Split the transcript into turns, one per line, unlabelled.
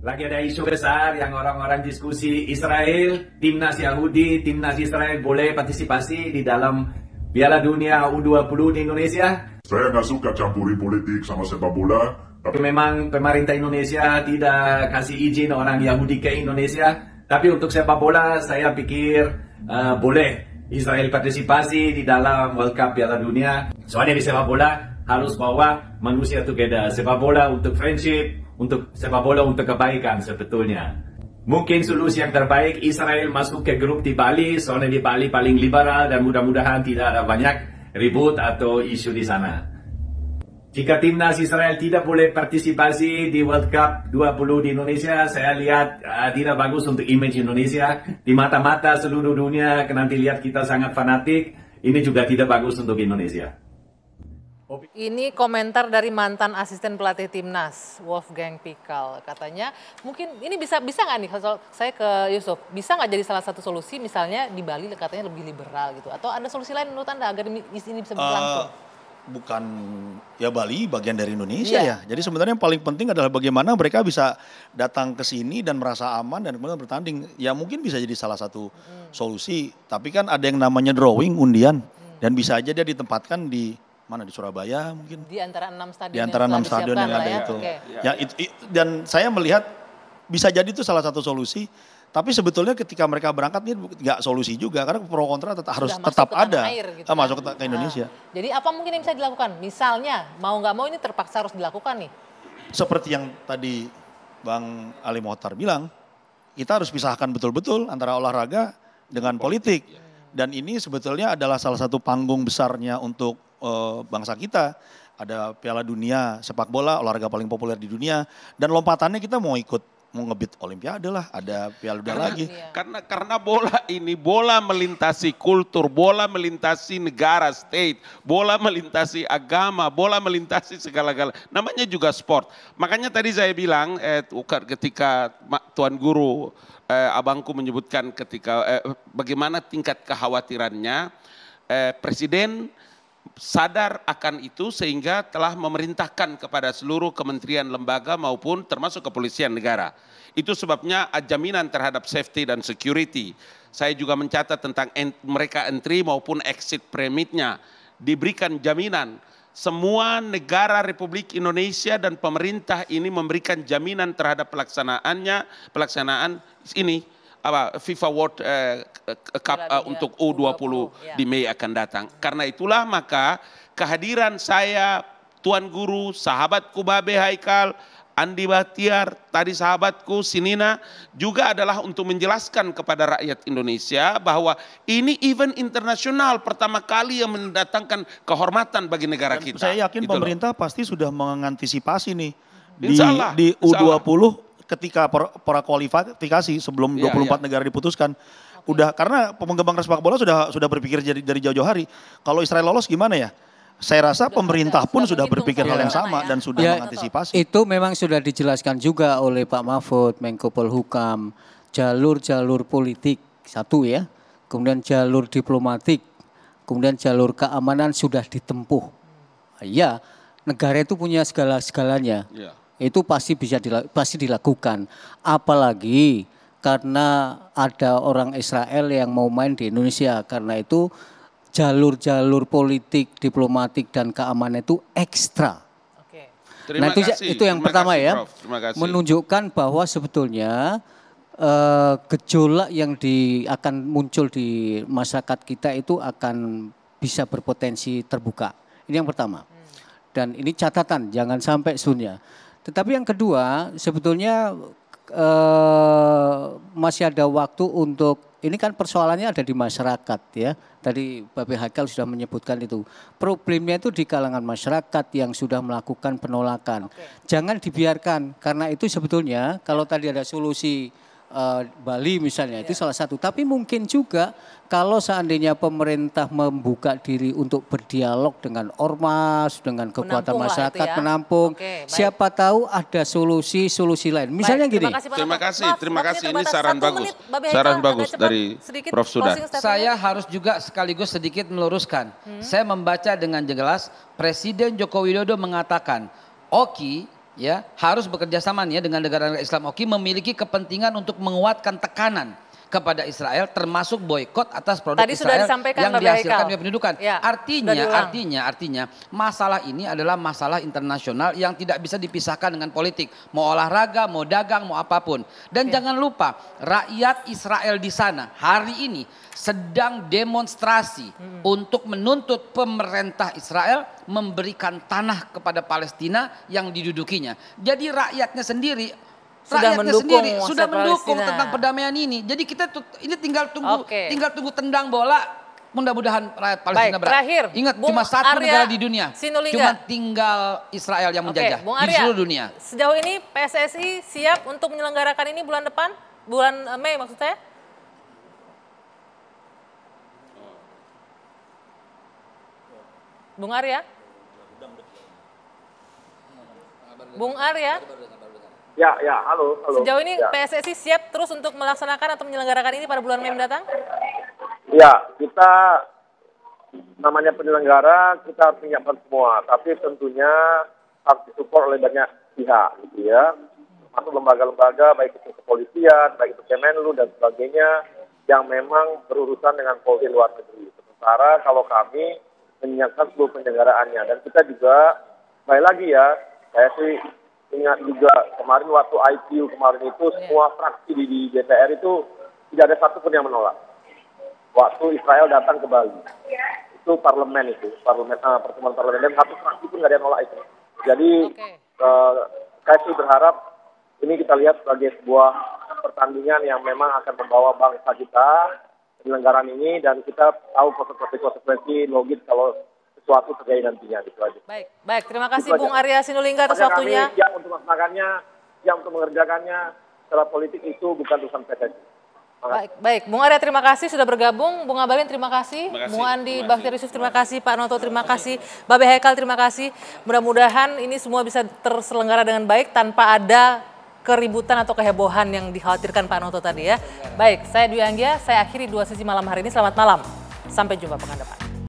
Lagi ada isu besar yang orang-orang diskusi Israel, timnas Yahudi, timnas Israel boleh partisipasi di dalam Piala Dunia U20 di Indonesia. Saya nggak suka campuri politik sama sepak bola. Tapi memang pemerintah Indonesia tidak kasih izin orang Yahudi ke Indonesia. Tapi untuk sepak bola saya pikir uh, boleh Israel partisipasi di dalam World Cup Piala Dunia. Soalnya di sepak bola harus bawa manusia together. Sepak bola untuk friendship, untuk sepak bola untuk kebaikan sebetulnya. Mungkin solusi yang terbaik Israel masuk ke grup di Bali, soalnya di Bali paling liberal dan mudah-mudahan tidak ada banyak ribut atau isu di sana. Jika timnas Israel tidak boleh partisipasi di World Cup 20 di Indonesia, saya lihat uh, tidak bagus untuk image Indonesia. Di mata-mata seluruh dunia, nanti lihat kita sangat fanatik, ini juga tidak bagus untuk Indonesia.
Ini komentar dari mantan asisten pelatih timnas Wolfgang Pikal katanya mungkin ini bisa bisa nggak nih saya ke Yusuf bisa nggak jadi salah satu solusi misalnya di Bali katanya lebih liberal gitu atau ada solusi lain menurut anda agar ini bisa berlangsung? Uh,
bukan ya Bali bagian dari Indonesia yeah. ya. Jadi sebenarnya yang paling penting adalah bagaimana mereka bisa datang ke sini dan merasa aman dan kemudian bertanding. Ya mungkin bisa jadi salah satu hmm. solusi. Tapi kan ada yang namanya drawing undian hmm. dan bisa aja dia ditempatkan di mana di Surabaya mungkin
di antara enam stadion di antara enam stadion yang ada ya. itu okay. Ya, ya,
it, it, dan saya melihat bisa jadi itu salah satu solusi tapi sebetulnya ketika mereka berangkat ini nggak solusi juga karena pro kontra tetap harus masuk tetap ada air, gitu, ah, kan. masuk ke ah. Indonesia.
Nah, jadi apa mungkin yang bisa dilakukan? Misalnya mau nggak mau ini terpaksa harus dilakukan nih.
Seperti yang tadi Bang Ali Mohtar bilang, kita harus pisahkan betul-betul antara olahraga dengan politik. Dan ini sebetulnya adalah salah satu panggung besarnya untuk Eh, bangsa kita. Ada Piala Dunia sepak bola, olahraga paling populer di dunia dan lompatannya kita mau ikut mau ngebit olimpiade lah, ada piala dunia lagi. Iya. Karena karena
bola ini bola melintasi kultur, bola melintasi negara, state, bola melintasi agama, bola melintasi segala-gala. Namanya juga sport. Makanya tadi saya bilang eh ketika tuan guru eh, abangku menyebutkan ketika eh, bagaimana tingkat kekhawatirannya eh, presiden sadar akan itu sehingga telah memerintahkan kepada seluruh kementerian lembaga maupun termasuk kepolisian negara. Itu sebabnya jaminan terhadap safety dan security. Saya juga mencatat tentang ent mereka entry maupun exit permitnya diberikan jaminan semua negara Republik Indonesia dan pemerintah ini memberikan jaminan terhadap pelaksanaannya pelaksanaan ini apa FIFA World uh, Cup uh, untuk U20 ya. di Mei akan datang. Karena itulah maka kehadiran saya, Tuan Guru, sahabatku Babe Haikal, Andi Batiar, tadi sahabatku Sinina juga adalah untuk menjelaskan kepada rakyat Indonesia bahwa ini event internasional pertama kali yang mendatangkan kehormatan bagi negara Dan kita. Saya yakin gitu pemerintah
pasti sudah mengantisipasi nih di, di U20 ketika kualifikasi sebelum 24 24 yeah. negara diputuskan okay. udah karena pengembang sepak bola sudah sudah berpikir dari dari jauh-jauh hari kalau Israel lolos gimana ya saya rasa sudah, pemerintah sudah, pun sudah, sudah berpikir hal yang sama ya. dan sudah ya, mengantisipasi.
Itu memang sudah dijelaskan juga oleh Pak Mahfud, Menko Polhukam, jalur-jalur politik satu ya, kemudian jalur diplomatik, kemudian jalur keamanan sudah ditempuh. Ya, negara itu punya segala-segalanya. Ya itu pasti bisa dilak pasti dilakukan. Apalagi karena ada orang Israel yang mau main di Indonesia. Karena itu jalur-jalur politik, diplomatik dan keamanan itu ekstra. Oke. Terima nah itu, kasih. Ya, itu yang Terima pertama kasih, ya. Terima kasih. Menunjukkan bahwa sebetulnya uh, gejolak yang di akan muncul di masyarakat kita itu akan bisa berpotensi terbuka. Ini yang pertama. Hmm. Dan ini catatan, jangan sampai sunya tetapi yang kedua, sebetulnya eh, masih ada waktu untuk ini kan persoalannya ada di masyarakat ya. Tadi Bapak Hakal sudah menyebutkan itu. Problemnya itu di kalangan masyarakat yang sudah melakukan penolakan. Oke. Jangan dibiarkan karena itu sebetulnya kalau tadi ada solusi Eh, Bali misalnya ya. itu iya. salah satu. Tapi mungkin juga kalau seandainya pemerintah membuka diri untuk berdialog dengan ormas, dengan kekuatan menampung masyarakat, ya. menampung, Oke, siapa tahu ada solusi-solusi lain. Misalnya baik. gini. Terima kasih,
terima kasih. Maaf, terima kasih. Ini saran bagus, menit, saran bagus dari Prof Sudan.
Saya harus juga sekaligus sedikit meluruskan. Hmm. Saya membaca dengan jelas Presiden Joko Widodo mengatakan Oki ya harus bekerja sama nih ya dengan negara-negara Islam Oki memiliki kepentingan untuk menguatkan tekanan kepada Israel termasuk boykot atas produk Tadi Israel yang Bapak dihasilkan oleh pendudukan. Ya, artinya, artinya, artinya masalah ini adalah masalah internasional yang tidak bisa dipisahkan dengan politik. Mau olahraga, mau dagang, mau apapun. Dan ya. jangan lupa rakyat Israel di sana hari ini sedang demonstrasi hmm. untuk menuntut pemerintah Israel memberikan tanah kepada Palestina yang didudukinya. Jadi rakyatnya sendiri sudah rakyatnya mendukung sendiri sudah mendukung tentang perdamaian ini. Jadi kita ini tinggal tunggu okay. tinggal tunggu tendang bola mudah-mudahan rakyat Palestina Baik, Terakhir, Ingat Bung cuma satu Arya negara di dunia. Sinuliga. Cuma tinggal Israel yang menjajah okay, Arya, di seluruh dunia. Sejauh ini
PSSI siap untuk menyelenggarakan ini bulan depan? Bulan eh, Mei maksud saya? Bung Arya? Bung Arya?
Ya, ya, halo, halo. Sejauh ini ya.
PSSI siap terus untuk melaksanakan atau menyelenggarakan ini pada bulan Mei mendatang?
Ya,
kita namanya penyelenggara kita harus menyiapkan semua, tapi tentunya harus disupport oleh banyak pihak, gitu ya. Termasuk lembaga-lembaga, baik itu kepolisian, baik itu Kemenlu dan sebagainya, yang memang berurusan dengan Polri luar negeri. Sementara kalau kami menyiapkan seluruh penyelenggaraannya dan kita juga, baik lagi ya, saya sih ingat juga kemarin waktu ipu kemarin itu iya. semua fraksi di, DPR itu tidak ada satupun yang menolak. Waktu Israel datang ke Bali, iya. itu parlemen itu, parlemen ah, pertemuan parlemen dan satu fraksi pun nggak ada yang menolak itu. Jadi okay. Eh, uh, berharap ini kita lihat sebagai sebuah pertandingan yang memang akan membawa bangsa kita penyelenggaraan ini dan kita tahu konsekuensi-konsekuensi logis kalau sesuatu terjadi nantinya gitu aja.
Baik, baik. Terima kasih Bung Arya sinulinga atas waktunya.
Ya, melaksanakannya, yang untuk mengerjakannya. Secara politik itu bukan urusan PSSI. Baik, baik. Bung Arya terima
kasih sudah bergabung. Bung Abalin terima kasih. Terima kasih. Bung Andi Bakhtiyar Yusuf terima kasih. Pak Noto terima kasih. Babe Haikal terima kasih. Mudah-mudahan ini semua bisa terselenggara dengan baik tanpa ada keributan atau kehebohan yang dikhawatirkan Pak Noto tadi ya. Baik, saya Dwi Anggia, saya akhiri dua sesi malam hari ini. Selamat malam. Sampai jumpa pekan